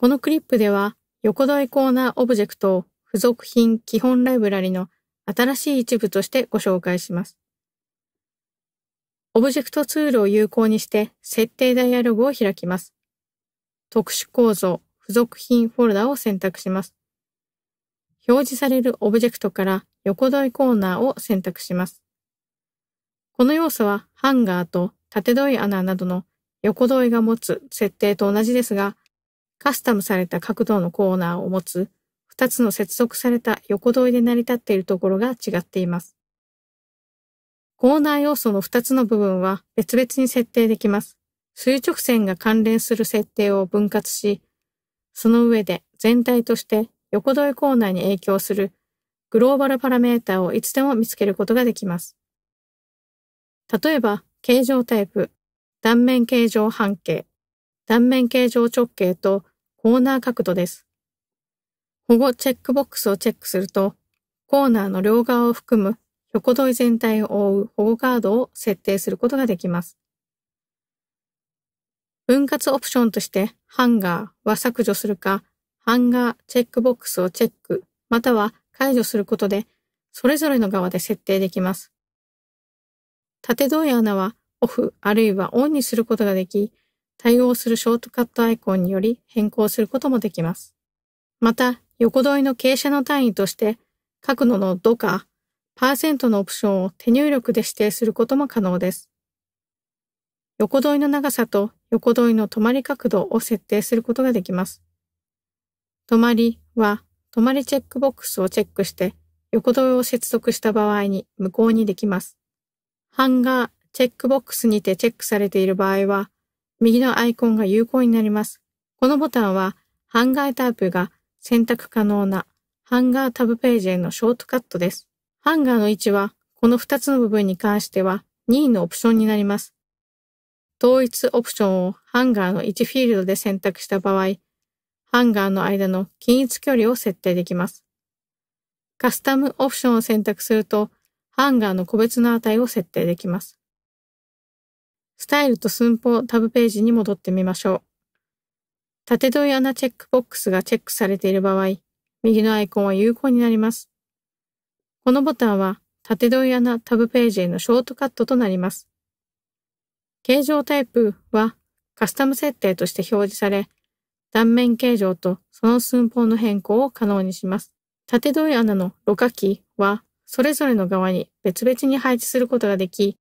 このクリップでは、横取りコーナーオブジェクトを付属品基本ライブラリの新しい一部としてご紹介します。オブジェクトツールを有効にして設定ダイアログを開きます。特殊構造、付属品フォルダを選択します。表示されるオブジェクトから横取りコーナーを選択します。この要素はハンガーと縦取り穴などの横取りが持つ設定と同じですが、カスタムされた角度のコーナーを持つ2つの接続された横取りで成り立っているところが違っています。コーナー要素の2つの部分は別々に設定できます。垂直線が関連する設定を分割し、その上で全体として横取りコーナーに影響するグローバルパラメータをいつでも見つけることができます。例えば、形状タイプ、断面形状半径、断面形状直径とコーナー角度です。保護チェックボックスをチェックすると、コーナーの両側を含む横取り全体を覆う保護ガードを設定することができます。分割オプションとしてハンガーは削除するか、ハンガーチェックボックスをチェック、または解除することで、それぞれの側で設定できます。縦通り穴はオフあるいはオンにすることができ、対応するショートカットアイコンにより変更することもできます。また、横取りの傾斜の単位として、角度の度か、パーセントのオプションを手入力で指定することも可能です。横取りの長さと横取りの止まり角度を設定することができます。止まりは、止まりチェックボックスをチェックして、横取りを接続した場合に無効にできます。ハンガーチェックボックスにてチェックされている場合は、右のアイコンが有効になります。このボタンは、ハンガータイプが選択可能なハンガータブページへのショートカットです。ハンガーの位置は、この2つの部分に関しては任意のオプションになります。統一オプションをハンガーの1フィールドで選択した場合、ハンガーの間の均一距離を設定できます。カスタムオプションを選択すると、ハンガーの個別の値を設定できます。スタイルと寸法タブページに戻ってみましょう。縦問い穴チェックボックスがチェックされている場合、右のアイコンは有効になります。このボタンは縦問い穴タブページへのショートカットとなります。形状タイプはカスタム設定として表示され、断面形状とその寸法の変更を可能にします。縦問い穴のろ過器はそれぞれの側に別々に配置することができ、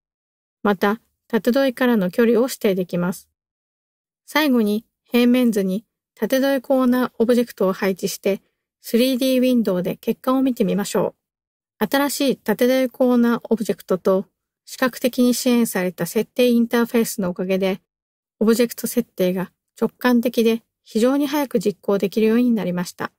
また縦問いからの距離を指定できます。最後に平面図に縦台コーナーオブジェクトを配置して 3D ウィンドウで結果を見てみましょう。新しい縦台コーナーオブジェクトと視覚的に支援された設定インターフェースのおかげでオブジェクト設定が直感的で非常に早く実行できるようになりました。